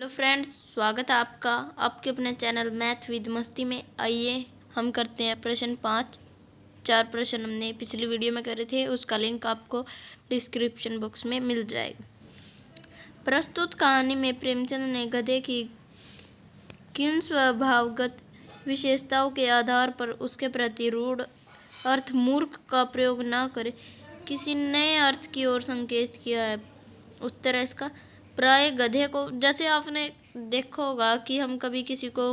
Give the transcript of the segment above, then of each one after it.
hello friends स्वागत है आपका आपके अपने चैनल मैथ विद मस्ती में आइए हम करते हैं प्रश्न पाँच चार प्रश्न हमने पिछली वीडियो में करे थे उसका लिंक आपको डिस्क्रिप्शन बॉक्स में मिल जाएगा प्रस्तुत कहानी में प्रेमचंद ने गधे की किन स्वभावगत विशेषताओं के आधार पर उसके प्रति रूढ़ अर्थ मूर्ख का प्रयोग न करे किसी नए अर्थ की ओर संकेत किया है उत्तर है इसका प्राय गधे को जैसे आपने देखा होगा कि हम कभी किसी को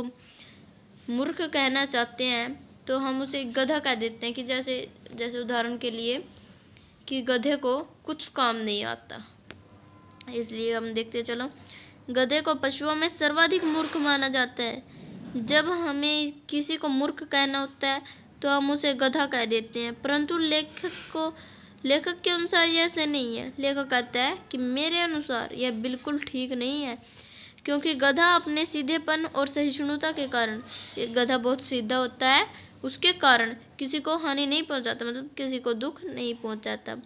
मूर्ख कहना चाहते हैं तो हम उसे गधा कह देते हैं कि जैसे जैसे उदाहरण के लिए कि गधे को कुछ काम नहीं आता इसलिए हम देखते चलो गधे को पशुओं में सर्वाधिक मूर्ख माना जाता है जब हमें किसी को मूर्ख कहना होता है तो हम उसे गधा कह देते हैं परंतु लेखक को लेखक के अनुसार यह ऐसे नहीं है लेखक कहता है कि मेरे अनुसार यह बिल्कुल ठीक नहीं है क्योंकि गधा अपने सीधेपन और सहिष्णुता के कारण गधा बहुत सीधा होता है उसके कारण किसी को हानि नहीं पहुंचाता मतलब किसी को दुख नहीं पहुंचाता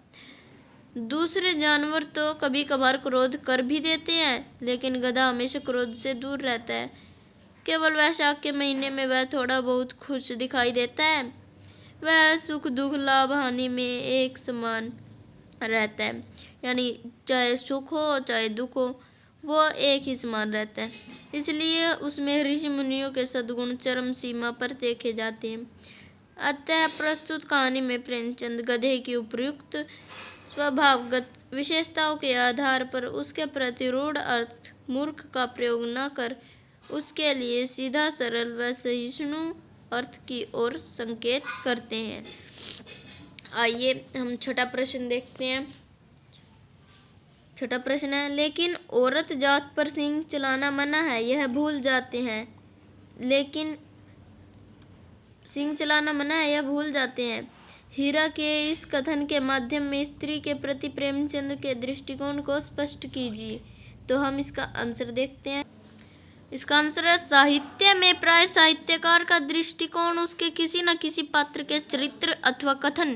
दूसरे जानवर तो कभी कभार क्रोध कर भी देते हैं लेकिन गधा हमेशा क्रोध से दूर रहता है केवल वैशाख के महीने में वह थोड़ा बहुत खुश दिखाई देता है वह सुख दुख लाभ हानि में एक समान रहता है यानी चाहे सुख हो चाहे दुख हो वो एक ही समान रहता है इसलिए उसमें ऋषि मुनियों के सदगुण चरम सीमा पर देखे जाते हैं अतः प्रस्तुत कहानी में प्रेमचंद गधे की उपयुक्त स्वभावगत विशेषताओं के आधार पर उसके प्रतिरूढ़ अर्थ मूर्ख का प्रयोग न कर उसके लिए सीधा सरल व सहिष्णु अर्थ की ओर संकेत करते हैं आइए हम छठा प्रश्न देखते हैं छठा प्रश्न है लेकिन औरत जात पर सिंह चलाना मना है यह भूल जाते हैं लेकिन सिंह चलाना मना है यह भूल जाते हैं हीरा के इस कथन के माध्यम में स्त्री के प्रति प्रेमचंद के दृष्टिकोण को स्पष्ट कीजिए तो हम इसका आंसर देखते हैं इसका आंसर है साहित्य में प्राय साहित्यकार का दृष्टिकोण उसके किसी न किसी पात्र के चरित्र अथवा कथन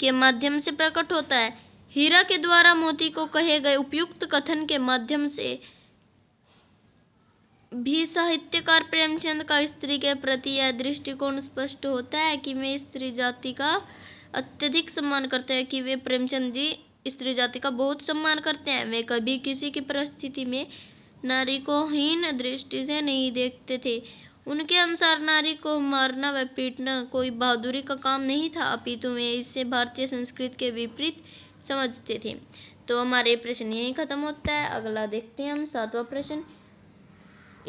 के माध्यम से प्रकट होता है हीरा के द्वारा मोती को कहे गए उपयुक्त कथन के माध्यम से भी साहित्यकार प्रेमचंद का स्त्री के प्रति यह दृष्टिकोण स्पष्ट होता है कि वे स्त्री जाति का अत्यधिक सम्मान करते हैं कि वे प्रेमचंद जी स्त्री जाति का बहुत सम्मान करते हैं वे कभी किसी की परिस्थिति में नारी को हीन दृष्टि से नहीं देखते थे उनके अनुसार नारी को मारना व पीटना कोई बहादुरी का काम नहीं था अपितु वे इससे भारतीय संस्कृति के विपरीत समझते थे तो हमारे प्रश्न यही खत्म होता है अगला देखते हैं हम सातवां प्रश्न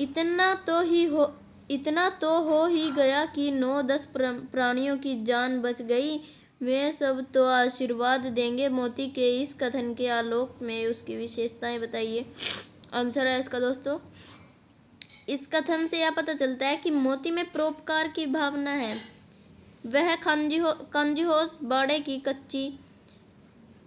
इतना तो ही हो इतना तो हो ही गया कि नौ दस प्राणियों की जान बच गई वे सब तो आशीर्वाद देंगे मोती के इस कथन के आलोक में उसकी विशेषताएं बताइए आंसर है इसका दोस्तों इस कथन से यह पता चलता है कि मोती में प्रोपकार की भावना है वह खंजिहो खंजिहोस बाड़े की कच्ची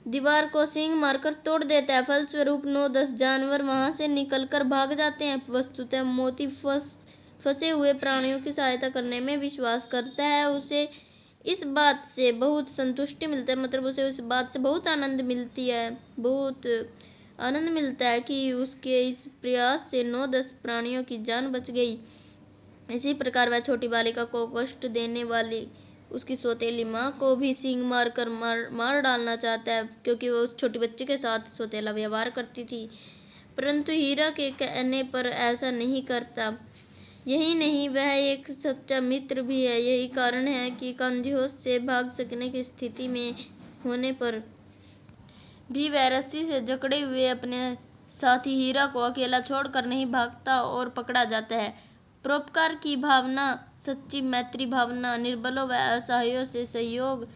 दीवार को सिंह मारकर तोड़ देता है फलस्वरूप नौ दस जानवर वहां से निकलकर भाग जाते हैं वस्तुतः है, मोती फस फंसे हुए प्राणियों की सहायता करने में विश्वास करता है उसे इस बात से बहुत संतुष्टि मिलता है मतलब उसे उस बात से बहुत आनंद मिलती है बहुत आनंद मिलता है कि उसके इस प्रयास से नौ दस प्राणियों की जान बच गई इसी प्रकार वह छोटी बालिका को कष्ट देने वाली उसकी सौतेली माँ को भी सींग मार कर मार मार डालना चाहता है क्योंकि वह उस छोटी बच्ची के साथ सौतेला व्यवहार करती थी परंतु हीरा के कहने पर ऐसा नहीं करता यही नहीं वह एक सच्चा मित्र भी है यही कारण है कि कांजियोस से भाग सकने की स्थिति में होने पर भी वह रस्सी से जकड़े हुए अपने साथी हीरा को अकेला छोड़कर नहीं भागता और पकड़ा जाता है परोपकार की भावना सच्ची मैत्री भावना निर्बलों व असहायों से सहयोग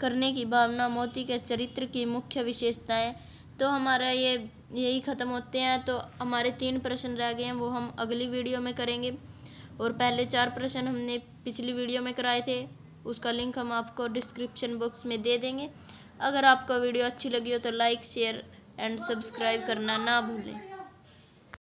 करने की भावना मोती के चरित्र की मुख्य विशेषताएं तो हमारा ये यही ख़त्म होते हैं तो हमारे तीन प्रश्न रह गए हैं वो हम अगली वीडियो में करेंगे और पहले चार प्रश्न हमने पिछली वीडियो में कराए थे उसका लिंक हम आपको डिस्क्रिप्शन बॉक्स में दे देंगे अगर आपको वीडियो अच्छी लगी हो तो लाइक शेयर एंड सब्सक्राइब करना ना भूलें